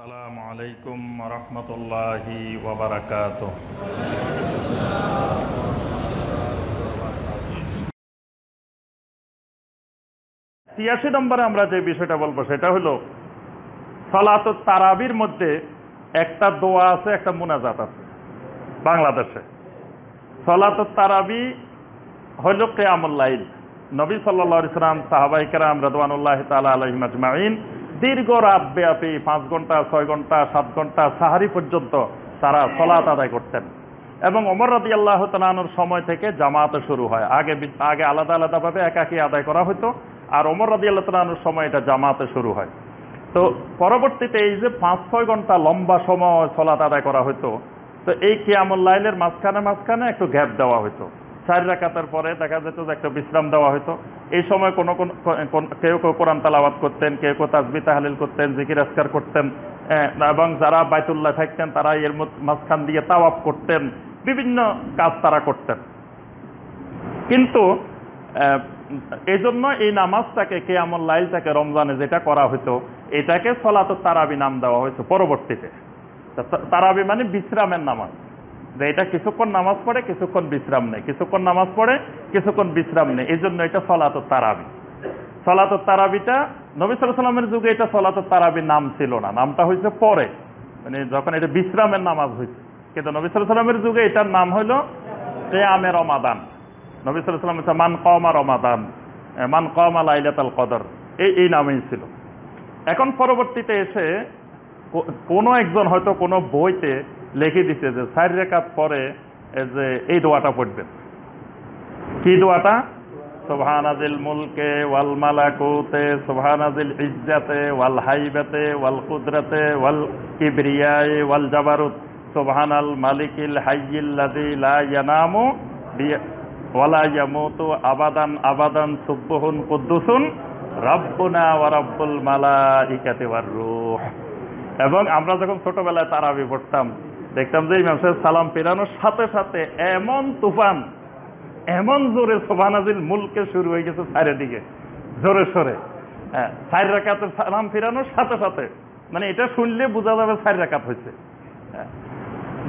আসসালামু আলাইকুম রহমতুল্লাহি ওবরাকাত তিরাশি নম্বরে আমরা যে বিষয়টা বলবো সেটা হলো সালাত তারাবির মধ্যে একটা দোয়া আছে একটা মোনাজাত আছে বাংলাদেশে সালাত তারাবি হইল কেয়ামুল্লাইল নবী সাল্লা ইসলাম সাহাবাইকেরাম রদওয়ানুল্লাহ তালা আলহিমাজমাইন দীর্ঘ রাত ব্যাপী পাঁচ ঘন্টা ছয় ঘন্টা সাত ঘন্টা সাহারি পর্যন্ত তারা সলাত আদায় করতেন এবং অমর রাদি আল্লাহ তালানোর সময় থেকে জামাতে শুরু হয় আগে আগে আলাদা আলাদাভাবে একাকি আদায় করা হতো আর অমর রাদি আল্লাহ তালানোর সময় এটা জামাতে শুরু হয় তো পরবর্তীতে এই যে পাঁচ ছয় ঘন্টা লম্বা সময় সলাত আদায় করা হতো তো এই কিয়ামুল লাইলের মাঝখানে মাঝখানে একটু গ্যাপ দেওয়া হতো চারি রাকাতের পরে দেখা যেত যে একটা বিশ্রাম দেওয়া হতো এই সময় কোনো কেউ কেউ কোরআন তালাবাদ করতেন কেউ কেউ তাজবি তাহালিল করতেন জিকির আসকার করতেন এবং যারা বাইতুল্লাহ থাকতেন তারা এর মাঝখান দিয়ে তাওয়াপ করতেন বিভিন্ন কাজ তারা করতেন কিন্তু এই জন্য এই নামাজটাকে কে আমল লাইল লাইলটাকে রমজানে যেটা করা হতো এটাকে সলাত তারাবি নাম দেওয়া হয়েছে পরবর্তীতে তারাবি মানে বিশ্রামের নামাজ যে এটা কিছুক্ষণ নামাজ পড়ে কিছুক্ষণ বিশ্রাম নেয় কিছুক্ষণ নামাজ পড়ে কিছুক্ষণ বিশ্রাম নেয় এই জন্য এটা সলাত তারাবি সলাত তারাবিটা নবী সালামের যুগে এটা সলাত তারাবি নাম ছিল না নামটা হয়েছে পরে মানে যখন এটা বিশ্রামের নামাজ হয়েছে কিন্তু নবী সালামের যুগে এটার নাম হইল আমের রমাদান নবী সালাম হচ্ছে মান কমা রমাদান মান কমা লাইলাতাল কদর এই এই নামেই ছিল এখন পরবর্তীতে এসে কোনো একজন হয়তো কোনো বইতে লিখে দিছে যে চার রেখাত পরে যে এই দোয়াটা পড়বেন কি দোয়াটা সোভানাজিল মুলকে ওয়াল মালাকুতে সোভানাজিল ইজ্জাতে ওয়াল হাইবাতে ওয়াল কুদরতে ওয়াল কিবরিয়ায় ওয়াল জাবারুত আল মালিকিল হাইয়িল্লাদি লা ইয়ানামু ওয়ালা ইয়ামুতু আবাদান আবাদান সুবহুন কুদ্দুসুন রাব্বুনা ওয়া রাব্বুল মালাইকাতি ওয়ার রূহ এবং আমরা যখন ছোটবেলায় তারাবি পড়তাম দেখতাম যে ইমাম সাহেব সালাম ফেরানোর সাথে সাথে এমন তুফান এমন জোরে সোভানাজিল মুলকে শুরু হয়ে গেছে চারিদিকে জোরে হ্যাঁ চার কাতে সালাম ফেরানোর সাথে সাথে মানে এটা শুনলে বোঝা যাবে চার রাকাত হয়েছে হ্যাঁ,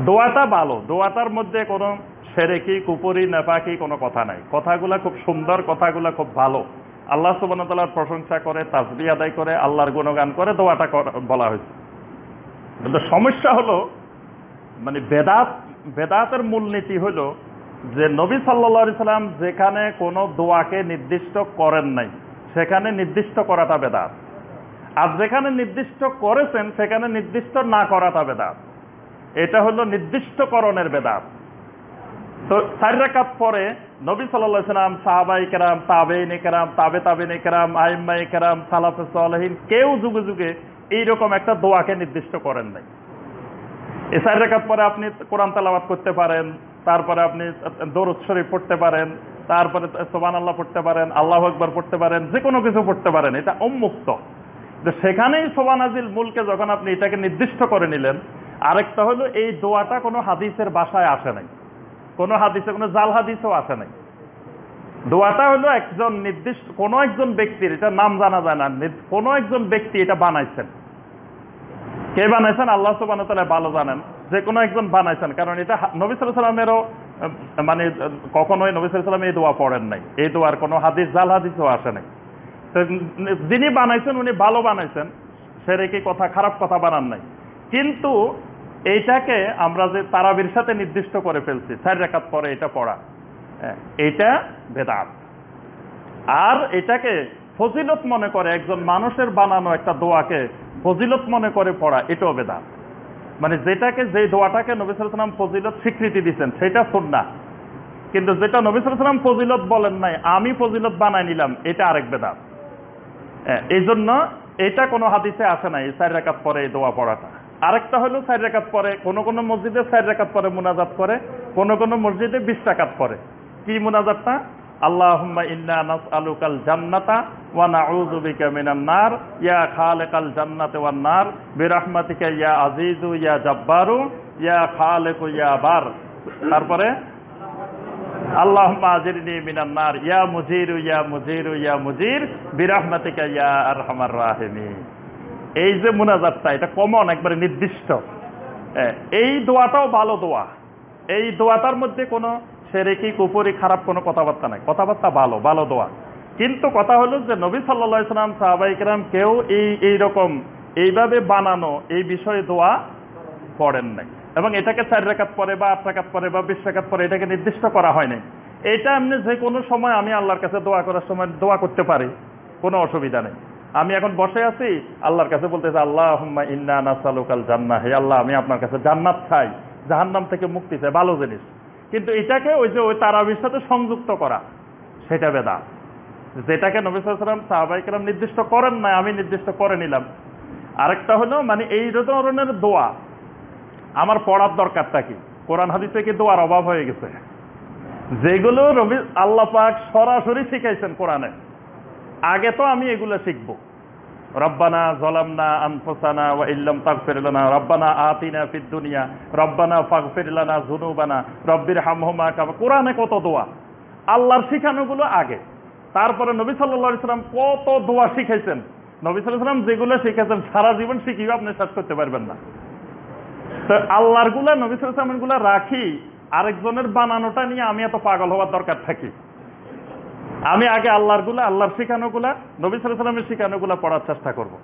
দোয়াটা ভালো দোয়াটার মধ্যে কোনো সেরেকি কুপুরি নেপাকি কোনো কথা নাই কথাগুলা খুব সুন্দর কথাগুলা খুব ভালো আল্লাহ সুবানতালার প্রশংসা করে তাজবি আদায় করে আল্লাহর গুণগান করে দোয়াটা বলা হয়েছে কিন্তু সমস্যা হলো মানে বেদাত বেদাতের মূলনীতি হল যে নবী সাল্লা সাল্লাম যেখানে কোনো দোয়াকে নির্দিষ্ট করেন নাই সেখানে নির্দিষ্ট করাটা বেদাত আর যেখানে নির্দিষ্ট করেছেন সেখানে নির্দিষ্ট না করাটা বেদাত এটা হলো নির্দিষ্টকরণের বেদাত তো চার রেখাত পরে নবী সাল্লা সাল্লাম সাহাবাই কেরাম তাবেইন কেরাম তাবে তাবেন কেরাম আইম্মাই কেরাম সালাফে সালহীন কেউ যুগে যুগে এইরকম একটা দোয়াকে নির্দিষ্ট করেন নাই এসার রেখাত পরে আপনি কোরআন তালাবাদ করতে পারেন তারপরে আপনি দৌরদ শরীফ পড়তে পারেন তারপরে সোবান আল্লাহ পড়তে পারেন আল্লাহ একবার পড়তে পারেন যে কোনো কিছু পড়তে পারেন এটা উন্মুক্ত সেখানেই সোবান আজিল মূলকে যখন আপনি এটাকে নির্দিষ্ট করে নিলেন আরেকটা হলো এই দোয়াটা কোনো হাদিসের বাসায় আসে নাই কোনো হাদিসে কোনো জাল হাদিসও আসে নাই দোয়াটা হলো একজন নির্দিষ্ট কোনো একজন ব্যক্তির এটা নাম জানা যায় না কোনো একজন ব্যক্তি এটা বানাইছেন কে বানাইছেন আল্লাহ সুবান তালা ভালো জানেন যে কোনো একজন বানাইছেন কারণ এটা নবী সাল্লামেরও মানে কখনোই নবী সাল্লাম এই দোয়া পড়েন নাই এই দোয়ার কোনো হাদিস জাল হাদিসও আসে নাই যিনি বানাইছেন উনি ভালো বানাইছেন রেখে কথা খারাপ কথা বানান নাই কিন্তু এইটাকে আমরা যে তারাবির সাথে নির্দিষ্ট করে ফেলছি চার রেখাত পরে এটা পড়া হ্যাঁ, এটা ভেদাত আর এটাকে ফজিলত মনে করে একজন মানুষের বানানো একটা দোয়াকে ফজিলত মনে করে পড়া এটাও বেদাত মানে যেটাকে যে দোয়াটাকে সালাম ফজিলত স্বীকৃতি দিচ্ছেন সেটা না কিন্তু যেটা সালাম ফজিলত বলেন নাই আমি ফজিলত বানাই নিলাম এটা আরেক বেদাত এই জন্য এটা কোনো হাদিসে আসে নাই চার রেখাত পরে এই দোয়া পড়াটা আরেকটা হলো চার রেখাত পরে কোন কোন মসজিদে চার রেখাত পরে মোনাজাত করে কোন কোন মসজিদে বিশ টাকাত পরে কি মোনাজাতটা তারপরে এই যে মুনাজাতটা এটা কমন একবারে নির্দিষ্ট হ্যাঁ, এই দোয়াটাও ভালো দোয়া এই দোয়াটার মধ্যে কোনো সেরেকি কুপুরি খারাপ কোনো কথাবার্তা নাই কথাবার্তা ভালো ভালো দোয়া কিন্তু কথা হলো যে নবী সাল্লা সাল্লাম সাহাবাইকরাম কেউ এই এইরকম এইভাবে বানানো এই বিষয়ে দোয়া পড়েন নাই এবং এটাকে চার রেখাত পরে বা আট রেখাত পরে বা বিশ রেখাত পরে এটাকে নির্দিষ্ট করা হয়নি এটা এমনি যে কোনো সময় আমি আল্লাহর কাছে দোয়া করার সময় দোয়া করতে পারি কোনো অসুবিধা নেই আমি এখন বসে আছি আল্লাহর কাছে বলতেছি আল্লাহ হুম্মা ইন্না নাসালুকাল জান্না হে আল্লাহ আমি আপনার কাছে জান্নাত খাই জাহান্নাম থেকে মুক্তি চাই ভালো জিনিস কিন্তু এটাকে ওই যে ওই তারাবির সাথে সংযুক্ত করা সেটা বেদা যেটাকে সাহাবাই কালাম নির্দিষ্ট করেন না আমি নির্দিষ্ট করে নিলাম আরেকটা হলো মানে এই ধরনের দোয়া আমার পড়ার দরকারটা কি কোরআন হাদিসে কি দোয়ার অভাব হয়ে গেছে যেগুলো রবি আল্লাহ পাক সরাসরি শিখাইছেন কোরআনে আগে তো আমি এগুলো শিখবো রব্বানা জলামনা রব্বানা আতিনা রব্বানা রব্বির কোরআনে কত দোয়া আল্লাহর শিখানোগুলো আগে তারপরে নবী কত দোয়া শিখাইছেন নবী সাল্লাল্লাহু সাল্লাম যেগুলো শিখেছেন সারা জীবন শিখিয়ে আপনি শেষ করতে পারবেন না তো আল্লাহর গুলা নবী সাল্লাহ গুলা রাখি আরেকজনের বানানোটা নিয়ে আমি এত পাগল হওয়ার দরকার থাকি আমি আগে আল্লাহর গুলা আল্লাহর শিখানোগুলা নবী সাল্লামের শিখানোগুলা পড়ার চেষ্টা করবো